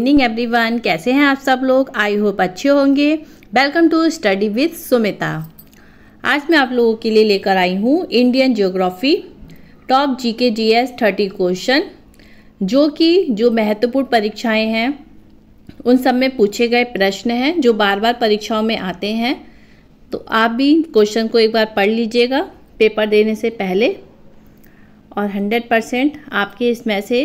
evening everyone कैसे हैं आप सब लोग आई होप अच्छे होंगे welcome to study with Sumita आज मैं आप लोगों के लिए लेकर आई हूँ इंडियन ज्योग्राफी टॉप जी के जी एस थर्टी क्वेश्चन जो कि जो महत्वपूर्ण परीक्षाएं हैं उन सब में पूछे गए प्रश्न हैं जो बार बार परीक्षाओं में आते हैं तो आप भी क्वेश्चन को एक बार पढ़ लीजिएगा पेपर देने से पहले और हंड्रेड परसेंट आपके इसमें से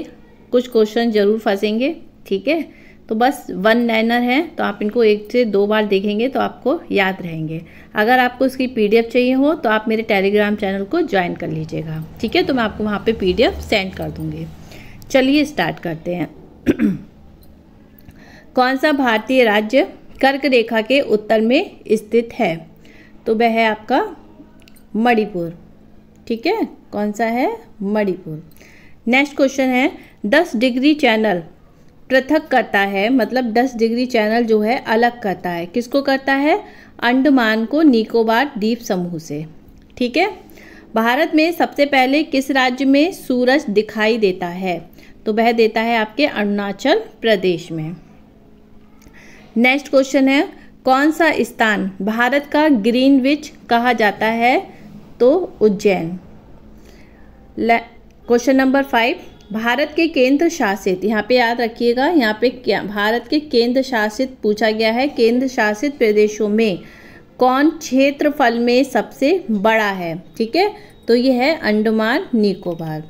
कुछ क्वेश्चन ज़रूर फंसेंगे ठीक है तो बस वन लाइनर है तो आप इनको एक से दो बार देखेंगे तो आपको याद रहेंगे अगर आपको इसकी पीडीएफ चाहिए हो तो आप मेरे टेलीग्राम चैनल को ज्वाइन कर लीजिएगा ठीक है तो मैं आपको वहाँ पे पीडीएफ सेंड कर दूँगी चलिए स्टार्ट करते हैं कौन सा भारतीय राज्य कर्क रेखा के उत्तर में स्थित है तो वह है आपका मणिपुर ठीक है कौन सा है मणिपुर नेक्स्ट क्वेश्चन है दस डिग्री चैनल पृथक करता है मतलब 10 डिग्री चैनल जो है अलग करता है किसको करता है अंडमान को निकोबार द्वीप समूह से ठीक है भारत में सबसे पहले किस राज्य में सूरज दिखाई देता है तो वह देता है आपके अरुणाचल प्रदेश में नेक्स्ट क्वेश्चन है कौन सा स्थान भारत का ग्रीनविच कहा जाता है तो Ujjain question number five Bharat के केंद्र शासित यहाँ पे याद रखिएगा यहाँ पे क्या भारत के केंद्र शासित पूछा गया है केंद्र शासित प्रदेशों में कौन क्षेत्रफल में सबसे बड़ा है ठीक है तो ये है अंडमान निकोबार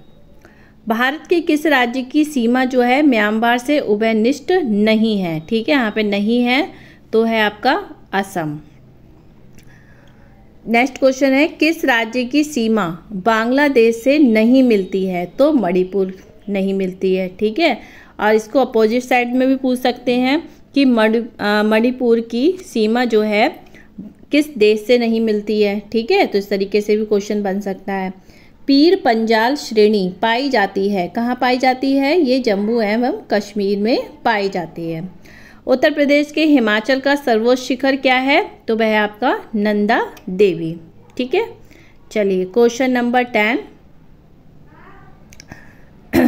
भारत के किस राज्य की सीमा जो है म्यांमार से उभयनिष्ठ नहीं है ठीक है यहाँ पे नहीं है तो है आपका असम नेक्स्ट क्वेश्चन है किस राज्य की सीमा बांग्लादेश से नहीं मिलती है तो मणिपुर नहीं मिलती है ठीक है और इसको अपोजिट साइड में भी पूछ सकते हैं कि मणिपुर की सीमा जो है किस देश से नहीं मिलती है ठीक है तो इस तरीके से भी क्वेश्चन बन सकता है पीर पंजाल श्रेणी पाई जाती है कहाँ पाई जाती है ये जम्मू एवं कश्मीर में पाई जाती है उत्तर प्रदेश के हिमाचल का सर्वोच्च शिखर क्या है तो वह आपका नंदा देवी ठीक है चलिए क्वेश्चन नंबर टेन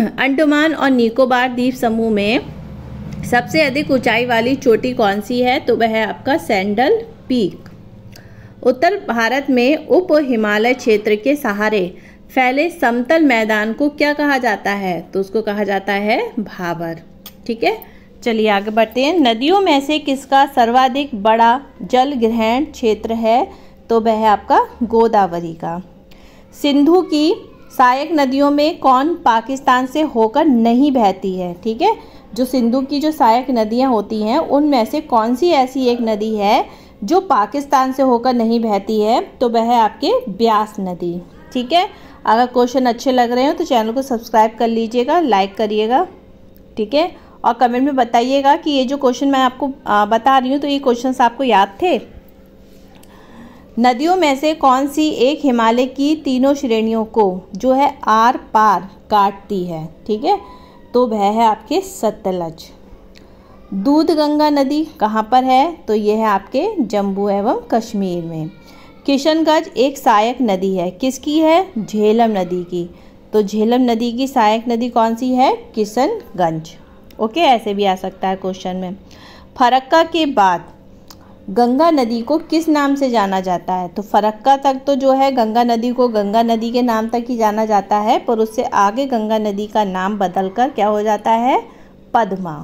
अंडमान और निकोबार द्वीप समूह में सबसे अधिक ऊंचाई वाली चोटी कौन सी है तो वह है आपका सैंडल पीक उत्तर भारत में उप हिमालय क्षेत्र के सहारे फैले समतल मैदान को क्या कहा जाता है तो उसको कहा जाता है भावर ठीक है चलिए आगे बढ़ते हैं नदियों में से किसका सर्वाधिक बड़ा जल ग्रहण क्षेत्र है तो वह है आपका गोदावरी का सिंधु की सहायक नदियों में कौन पाकिस्तान से होकर नहीं बहती है ठीक है जो सिंधु की जो सहायक नदियाँ होती हैं उनमें से कौन सी ऐसी एक नदी है जो पाकिस्तान से होकर नहीं बहती है तो वह है आपके ब्यास नदी ठीक है अगर क्वेश्चन अच्छे लग रहे हो तो चैनल को सब्सक्राइब कर लीजिएगा लाइक करिएगा ठीक है और कमेंट में बताइएगा कि ये जो क्वेश्चन मैं आपको बता रही हूँ तो ये क्वेश्चन आपको याद थे नदियों में से कौन सी एक हिमालय की तीनों श्रेणियों को जो है आर पार काटती है ठीक है तो वह है आपके सतलज दूध गंगा नदी कहाँ पर है तो यह है आपके जम्मू एवं कश्मीर में किशनगंज एक सहायक नदी है किसकी है झेलम नदी की तो झेलम नदी की सहायक नदी कौन सी है किशनगंज ओके ऐसे भी आ सकता है क्वेश्चन में फरक्का के बाद गंगा नदी को किस नाम से जाना जाता है तो फरक्का तक तो जो है गंगा नदी को गंगा नदी के नाम तक ही जाना जाता है पर उससे आगे गंगा नदी का नाम बदलकर क्या हो जाता है पद्मा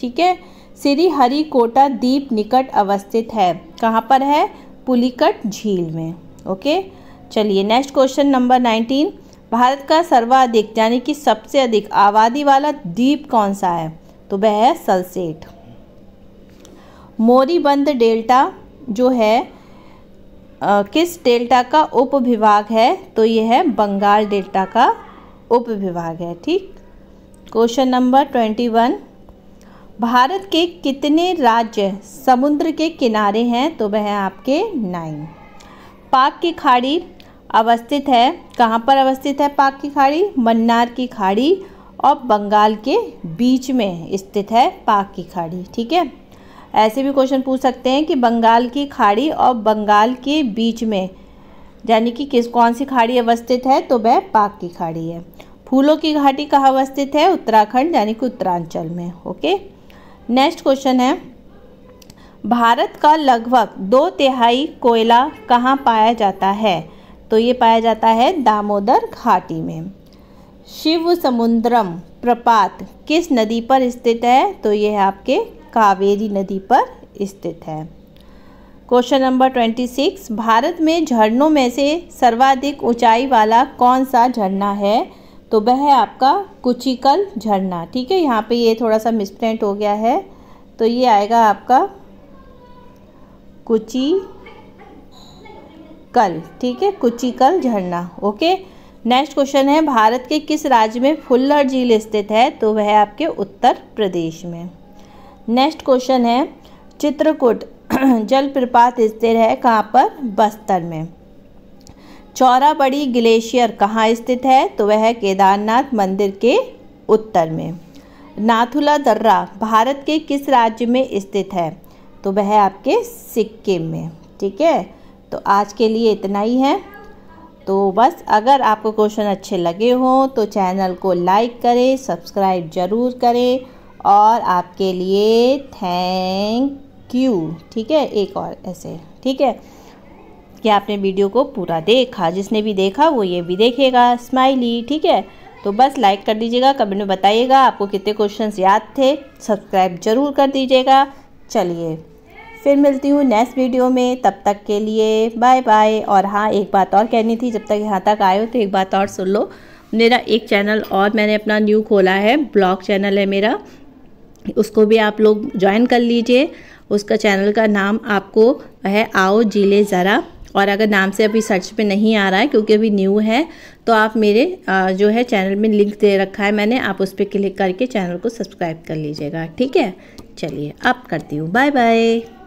ठीक है श्री हरिकोटा द्वीप निकट अवस्थित है कहाँ पर है पुलिकट झील में ओके चलिए next question number nineteen Bharat का सर्वाधिक यानी कि सबसे अधिक आबादी वाला द्वीप कौन सा है तो वह है सलसेठ मोरीबंद डेल्टा जो है आ, किस डेल्टा का उपविभाग है तो यह है बंगाल डेल्टा का उपविभाग है ठीक question number twenty one Bharat के कितने राज्य समुद्र के किनारे हैं तो वह है आपके नाइन पाक की खाड़ी अवस्थित है कहाँ पर अवस्थित है पाक की खाड़ी मन्नार की खाड़ी और बंगाल के बीच में स्थित है पाक की खाड़ी ठीक है ऐसे भी क्वेश्चन पूछ सकते हैं कि बंगाल की खाड़ी और बंगाल के बीच में यानी कि किस कौन सी खाड़ी अवस्थित है तो वह पाक की खाड़ी है फूलों की घाटी कहाँ अवस्थित है उत्तराखंड यानी कि उत्तरांचल में ओके नेक्स्ट क्वेश्चन है भारत का लगभग दो तिहाई कोयला कहाँ पाया जाता है तो ये पाया जाता है दामोदर घाटी में शिव समुद्रम प्रपात किस नदी पर स्थित है तो ये है आपके कावेरी नदी पर स्थित है question number twenty six Bharat में झरनों में से सर्वाधिक ऊंचाई वाला कौन सा झरना है तो वह है आपका कुचिकल झरना ठीक है यहाँ पे ये थोड़ा सा मिसप्रिंट हो गया है तो ये आएगा आपका कुची कल ठीक है कुचिकल झरना ओके नेक्स्ट क्वेश्चन है भारत के किस राज्य में फुल्लर झील स्थित है तो वह आपके उत्तर प्रदेश में नेक्स्ट क्वेश्चन है चित्रकूट जलप्रपात स्थिर है कहाँ पर बस्तर में चौरा बड़ी ग्लेशियर कहाँ स्थित है तो वह केदारनाथ मंदिर के उत्तर में नाथुला दर्रा भारत के किस राज्य में स्थित है तो वह आपके सिक्किम में ठीक है तो आज के लिए इतना ही है तो बस अगर आपको क्वेश्चन अच्छे लगे हों तो चैनल को लाइक करें सब्सक्राइब ज़रूर करें और आपके लिए थैंक यू ठीक है एक और ऐसे ठीक है कि आपने वीडियो को पूरा देखा जिसने भी देखा वो ये भी देखेगा स्माइली ठीक है तो बस लाइक कर दीजिएगा कमेंट में बताइएगा आपको कितने क्वेश्चंस याद थे सब्सक्राइब जरूर कर दीजिएगा चलिए फिर मिलती हूँ नेक्स्ट वीडियो में तब तक के लिए बाय बाय और हाँ एक बात और कहनी थी जब तक यहाँ तक आए हो तो एक बात और सुन लो मेरा एक चैनल और मैंने अपना न्यू खोला है ब्लॉग चैनल है मेरा उसको भी आप लोग ज्वाइन कर लीजिए उसका चैनल का नाम आपको है आओ जिले ज़रा और अगर नाम से अभी सर्च पे नहीं आ रहा है क्योंकि अभी न्यू है तो आप मेरे जो है चैनल में लिंक दे रखा है मैंने आप उस पर क्लिक करके चैनल को सब्सक्राइब कर लीजिएगा ठीक है चलिए अब करती हूँ बाय बाय